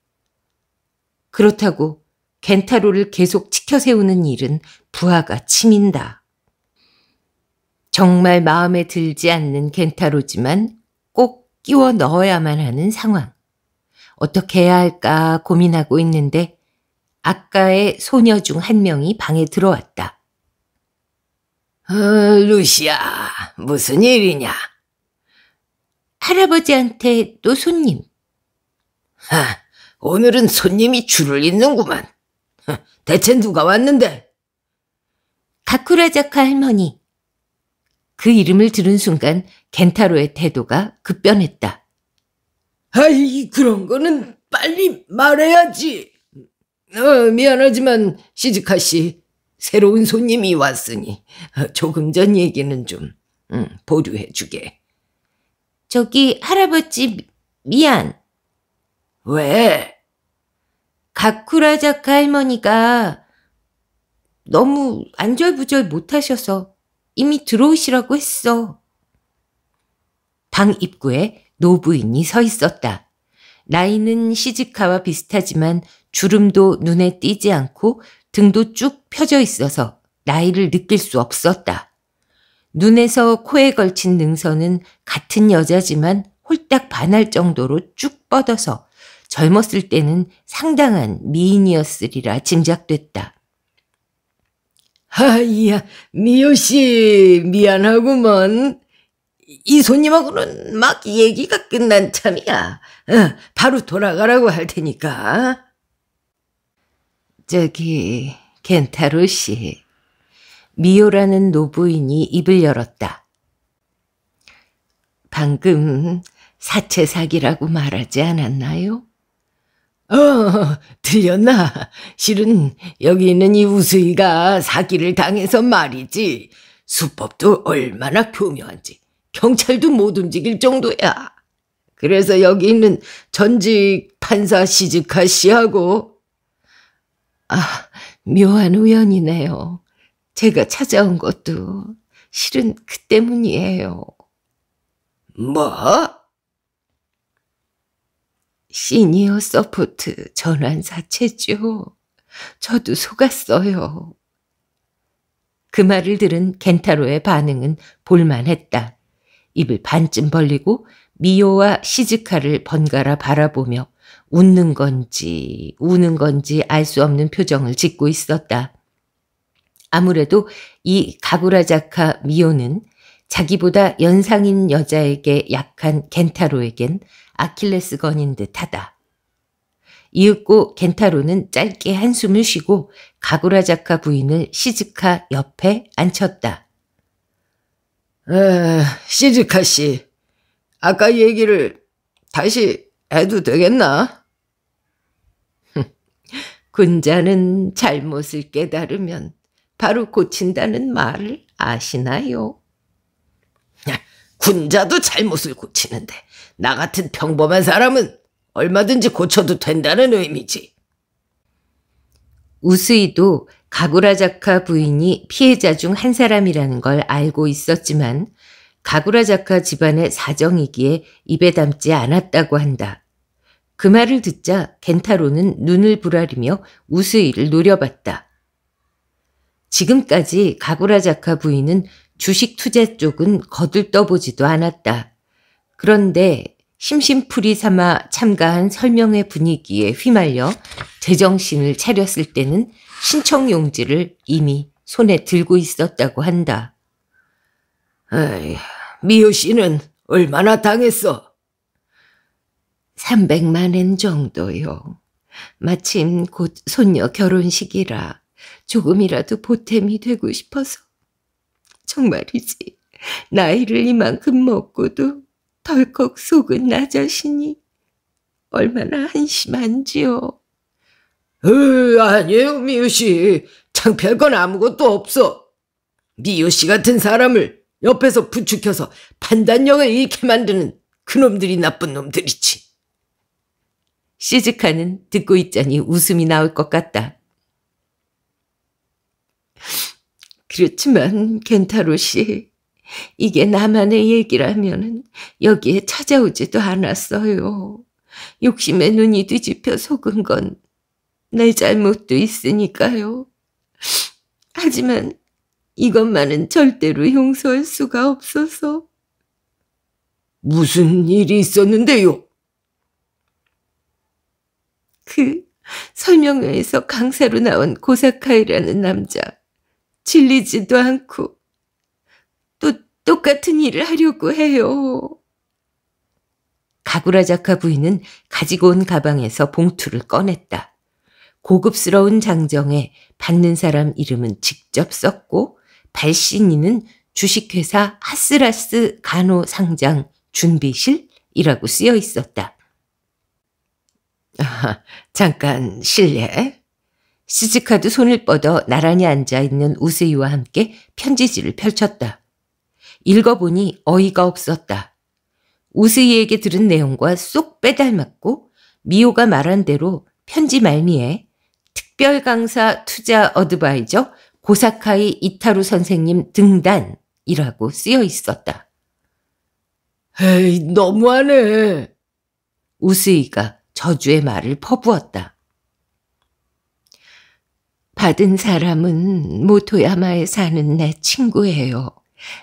그렇다고 겐타로를 계속 치켜세우는 일은 부하가 치민다. 정말 마음에 들지 않는 겐타로지만 꼭 끼워 넣어야만 하는 상황. 어떻게 해야 할까 고민하고 있는데 아까의 소녀 중 한 명이 방에 들어왔다. 어, 루시아 무슨 일이냐? 할아버지한테 또 손님. 하, 오늘은 손님이 줄을 잇는구만. 대체 누가 왔는데? 가쿠라자카 할머니. 그 이름을 들은 순간 겐타로의 태도가 급변했다. 아이, 그런 거는 빨리 말해야지. 어, 미안하지만 시즈카 씨, 새로운 손님이 왔으니 조금 전 얘기는 좀 응, 음, 보류해 주게. 저기 할아버지 미- 안 왜? 가쿠라자카 할머니가 너무 안절부절 못하셔서 이미 들어오시라고 했어. 방 입구에 노부인이 서 있었다. 나이는 시즈카와 비슷하지만 주름도 눈에 띄지 않고 등도 쭉 펴져 있어서 나이를 느낄 수 없었다. 눈에서 코에 걸친 능선은 같은 여자지만 홀딱 반할 정도로 쭉 뻗어서 젊었을 때는 상당한 미인이었으리라 짐작됐다. 하이야, 아, 미호씨, 미안하구먼. 이 손님하고는 막 얘기가 끝난 참이야. 어, 바로 돌아가라고 할 테니까. 저기 켄타로 씨. 미호라는 노부인이 입을 열었다. 방금 사채 사기라고 말하지 않았나요? 어, 들렸나? 실은 여기 있는 이 우수이가 사기를 당해서 말이지. 수법도 얼마나 교묘한지 경찰도 못 움직일 정도야. 그래서 여기 있는 전직 판사 시즈카 씨하고 아, 묘한 우연이네요. 제가 찾아온 것도 실은 그 때문이에요. 뭐? 시니어 서포트 전환 사채죠. 저도 속았어요. 그 말을 들은 겐타로의 반응은 볼만했다. 입을 반쯤 벌리고 미호와 시즈카를 번갈아 바라보며 웃는 건지 우는 건지 알 수 없는 표정을 짓고 있었다. 아무래도 이 가구라자카 미호는 자기보다 연상인 여자에게 약한 겐타로에겐 아킬레스건인 듯하다. 이윽고 겐타로는 짧게 한숨을 쉬고 가구라자카 부인을 시즈카 옆에 앉혔다. 시즈카 씨, 아까 얘기를 다시 해도 되겠나? *laughs* 군자는 잘못을 깨달으면 바로 고친다는 말을 아시나요? 군자도 잘못을 고치는데 나 같은 평범한 사람은 얼마든지 고쳐도 된다는 의미지. 우스이도 가구라자카 부인이 피해자 중 한 사람이라는 걸 알고 있었지만 가구라자카 집안의 사정이기에 입에 담지 않았다고 한다. 그 말을 듣자 겐타로는 눈을 부라리며 우스이를 노려봤다. 지금까지 가구라자카 부인은 주식 투자 쪽은 거들떠보지도 않았다. 그런데 심심풀이 삼아 참가한 설명회 분위기에 휘말려 제정신을 차렸을 때는 신청 용지를 이미 손에 들고 있었다고 한다. 에이, 미호 씨는 얼마나 당했어? 300만엔 정도요. 마침 곧 손녀 결혼식이라 조금이라도 보탬이 되고 싶어서. 정말이지. 나이를 이만큼 먹고도 덜컥 속은 나 자신이 얼마나 한심한지요. 으, 아니에요, 예, 미유씨. 창피할 건 아무것도 없어. 미유씨 같은 사람을 옆에서 부축해서 판단력을 잃게 만드는 그놈들이 나쁜 놈들이지. 시즈카는 듣고 있자니 웃음이 나올 것 같다. 그렇지만 겐타로 씨, 이게 나만의 얘기라면 여기에 찾아오지도 않았어요. 욕심에 눈이 뒤집혀 속은 건내 잘못도 있으니까요. 하지만 이것만은 절대로 용서할 수가 없어서. 무슨 일이 있었는데요? 그 설명회에서 강사로 나온 고사카이라는 남자. 질리지도 않고 또 똑같은 일을 하려고 해요. 가구라자카 부인은 가지고 온 가방에서 봉투를 꺼냈다. 고급스러운 장정에 받는 사람 이름은 직접 썼고 발신인은 주식회사 하스라스 간호상장 준비실이라고 쓰여 있었다. 아, 잠깐 실례. 시즈카드 손을 뻗어 나란히 앉아있는 우세유와 함께 편지지를 펼쳤다. 읽어보니 어이가 없었다. 우세이에게 들은 내용과 쏙 빼닮았고 미호가 말한 대로 편지 말미에 특별강사 투자 어드바이저 고사카이 이타루 선생님 등단이라고 쓰여 있었다. 에이, 너무하네. 우스이가 저주의 말을 퍼부었다. 받은 사람은 모토야마에 사는 내 친구예요.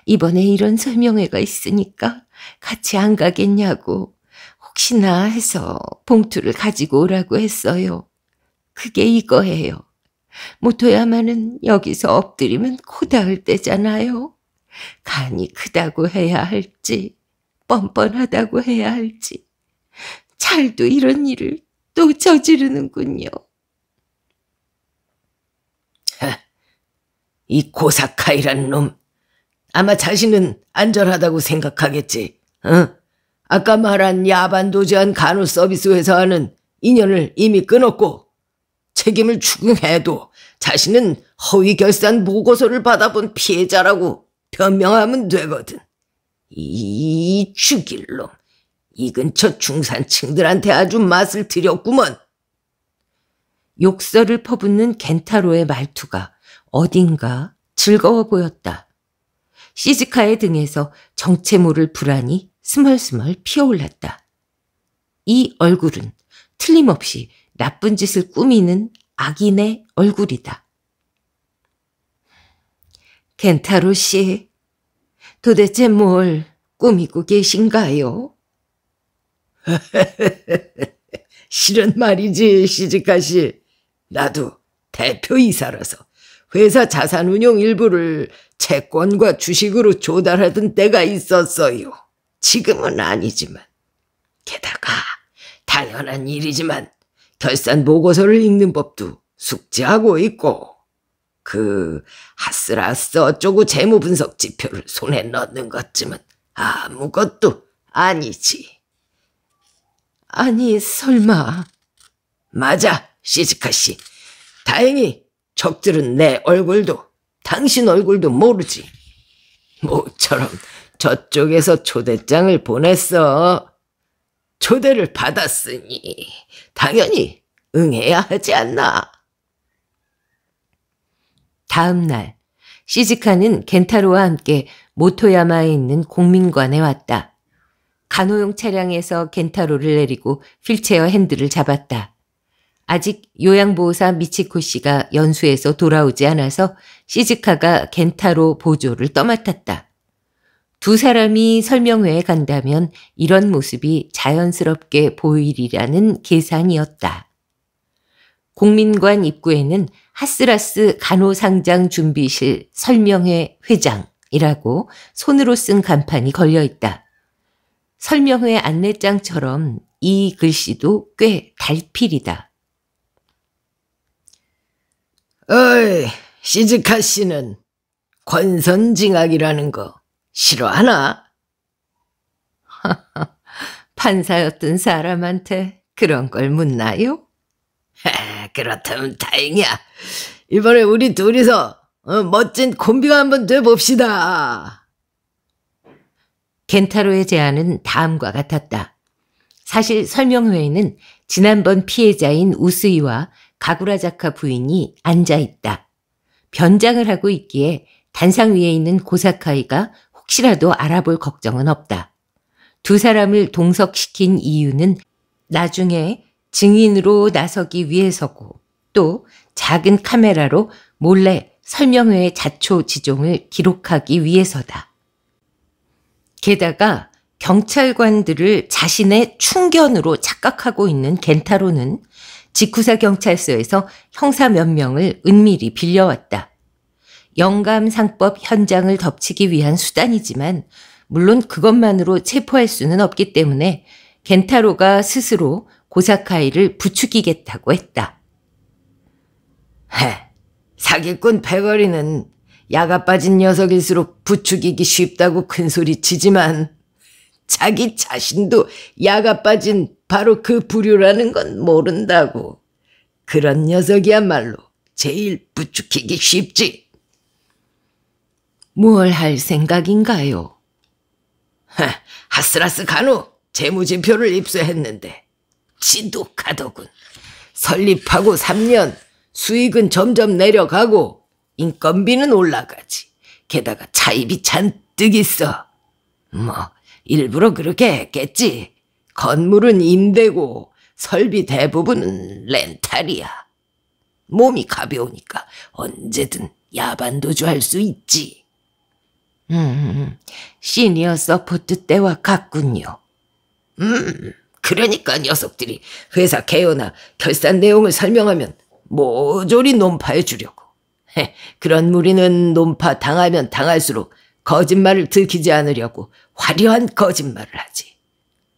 이번에 이런 설명회가 있으니까 같이 안 가겠냐고 혹시나 해서 봉투를 가지고 오라고 했어요. 그게 이거예요. 모토야만은 여기서 엎드리면 고다을 때잖아요. 간이 크다고 해야 할지 뻔뻔하다고 해야 할지 잘도 이런 일을 또 저지르는군요. 이 고사카이란 놈 아마 자신은 안전하다고 생각하겠지. 어? 아까 말한 야반도지한 간호 서비스 회사와는 인연을 이미 끊었고 책임을 추궁해도 자신은 허위 결산 보고서를 받아본 피해자라고 변명하면 되거든. 이, 이 죽일 놈. 이 근처 중산층들한테 아주 맛을 들였구먼. 욕설을 퍼붓는 겐타로의 말투가 어딘가 즐거워 보였다. 시즈카의 등에서 정체 모를 불안이 스멀스멀 피어올랐다. 이 얼굴은 틀림없이 나쁜 짓을 꾸미는 악인의 얼굴이다. 켄타로 씨, 도대체 뭘 꾸미고 계신가요? *laughs* 실은 말이지, 시즈카 씨. 나도 대표이사라서 회사 자산운용 일부를 채권과 주식으로 조달하던 때가 있었어요. 지금은 아니지만. 게다가 당연한 일이지만 설산 보고서를 읽는 법도 숙지하고 있고 그 하스라스 어쩌고 재무 분석 지표를 손에 넣는 것쯤은 아무것도 아니지. 아니 설마. 맞아 시즈카 씨. 다행히 적들은 내 얼굴도 당신 얼굴도 모르지. 모처럼 저쪽에서 초대장을 보냈어. 초대를 받았으니. 당연히 응해야 하지 않나. 다음 날 시즈카는 겐타로와 함께 모토야마에 있는 공민관에 왔다. 간호용 차량에서 겐타로를 내리고 휠체어 핸들을 잡았다. 아직 요양보호사 미치코 씨가 연수에서 돌아오지 않아서 시즈카가 겐타로 보조를 떠맡았다. 두 사람이 설명회에 간다면 이런 모습이 자연스럽게 보이리라는 계산이었다. 국민관 입구에는 하스라스 간호상장 준비실 설명회 회장이라고 손으로 쓴 간판이 걸려 있다. 설명회 안내장처럼 이 글씨도 꽤 달필이다. 어이, 시즈카 씨는 권선징악이라는 거 싫어하나? *laughs* 판사였던 사람한테 그런 걸 묻나요? 에, 그렇다면 다행이야. 이번에 우리 둘이서 어, 멋진 콤비가 한번 돼봅시다. 겐타로의 제안은 다음과 같았다. 사실 설명회에는 지난번 피해자인 우스이와 가구라자카 부인이 앉아있다. 변장을 하고 있기에 단상 위에 있는 고사카이가 혹시라도 알아볼 걱정은 없다. 두 사람을 동석시킨 이유는 나중에 증인으로 나서기 위해서고 또 작은 카메라로 몰래 설명회의 자초 지종을 기록하기 위해서다. 게다가 경찰관들을 자신의 충견으로 착각하고 있는 겐타로는 직후사 경찰서에서 형사 몇 명을 은밀히 빌려왔다. 영감 상법 현장을 덮치기 위한 수단이지만 물론 그것만으로 체포할 수는 없기 때문에 겐타로가 스스로 고사카이를 부추기겠다고 했다. 헤, 사기꾼 패거리는 야가 빠진 녀석일수록 부추기기 쉽다고 큰소리치지만 자기 자신도 야가 빠진 바로 그 부류라는 건 모른다고. 그런 녀석이야말로 제일 부추기기 쉽지. 뭘할 생각인가요? 하, 하스라스 간호 재무지표를 입수했는데 지독하더군. 설립하고 3년 수익은 점점 내려가고 인건비는 올라가지. 게다가 차입이 잔뜩 있어. 뭐 일부러 그렇게 했겠지. 건물은 임대고 설비 대부분은 렌탈이야. 몸이 가벼우니까 언제든 야반도주 할수 있지. 음, 시니어 서포트 때와 같군요. 음, 그러니까 녀석들이 회사 개요나 결산 내용을 설명하면 모조리 논파해 주려고. 헤, 그런 무리는 논파 당하면 당할수록 거짓말을 들키지 않으려고 화려한 거짓말을 하지.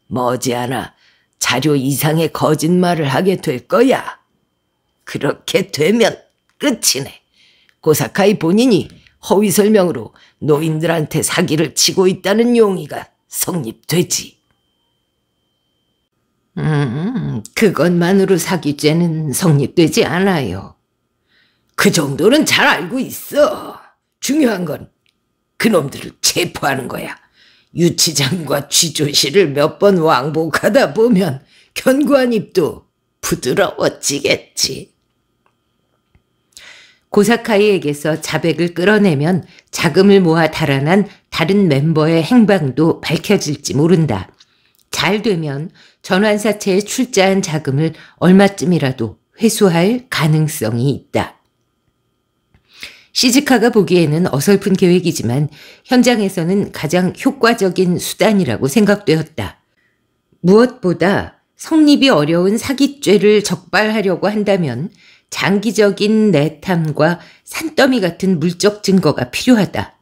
머지않아 자료 이상의 거짓말을 하게 될 거야. 그렇게 되면 끝이네. 고사카이 본인이 허위 설명으로 노인들한테 사기를 치고 있다는 용의가 성립되지. 음, 그것만으로 사기죄는 성립되지 않아요. 그 정도는 잘 알고 있어. 중요한 건 그놈들을 체포하는 거야. 유치장과 취조실을몇 번 왕복하다 보면 견관입도 부드러워지겠지. 고사카이에게서 자백을 끌어내면 자금을 모아 달아난 다른 멤버의 행방도 밝혀질지 모른다. 잘 되면 전환사채에 출자한 자금을 얼마쯤이라도 회수할 가능성이 있다. 시즈카가 보기에는 어설픈 계획이지만 현장에서는 가장 효과적인 수단이라고 생각되었다. 무엇보다 성립이 어려운 사기죄를 적발하려고 한다면 장기적인 내탐과 산더미 같은 물적 증거가 필요하다.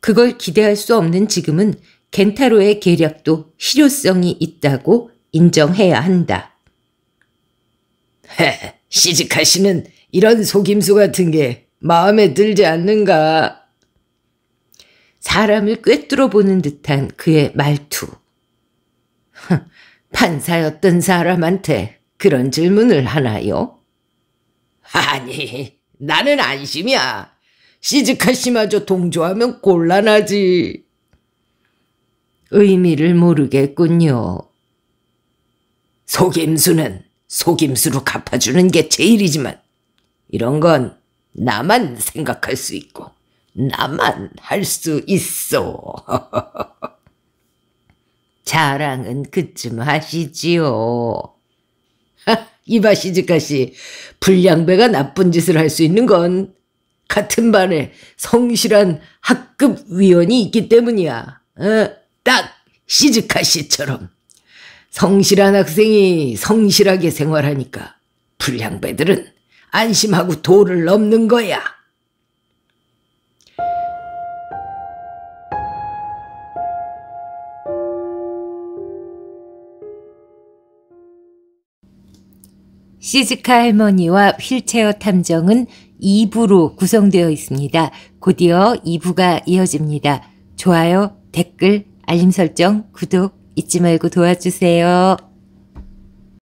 그걸 기대할 수 없는 지금은 겐타로의 계략도 실효성이 있다고 인정해야 한다. 헤, 시즈카 씨는 이런 속임수 같은 게 마음에 들지 않는가. 사람을 꿰뚫어 보는 듯한 그의 말투. *laughs* 판사였던 사람한테 그런 질문을 하나요? 아니, 나는 안심이야. 시즈카시마저 동조하면 곤란하지. 의미를 모르겠군요. 속임수는 속임수로 갚아주는 게 제일이지만 이런 건 나만 생각할 수 있고 나만 할 수 있어. *laughs* 자랑은 그쯤 하시지요. *laughs* 이봐 시즈카씨 불량배가 나쁜 짓을 할 수 있는 건 같은 반에 성실한 학급 위원이 있기 때문이야. 어? 딱 시즈카씨처럼 성실한 학생이 성실하게 생활하니까 불량배들은 안심하고 도를 넘는 거야. 시즈카 할머니와 휠체어 탐정은 2부로 구성되어 있습니다. 곧이어 2부가 이어집니다. 좋아요, 댓글, 알림 설정, 구독 잊지 말고 도와주세요.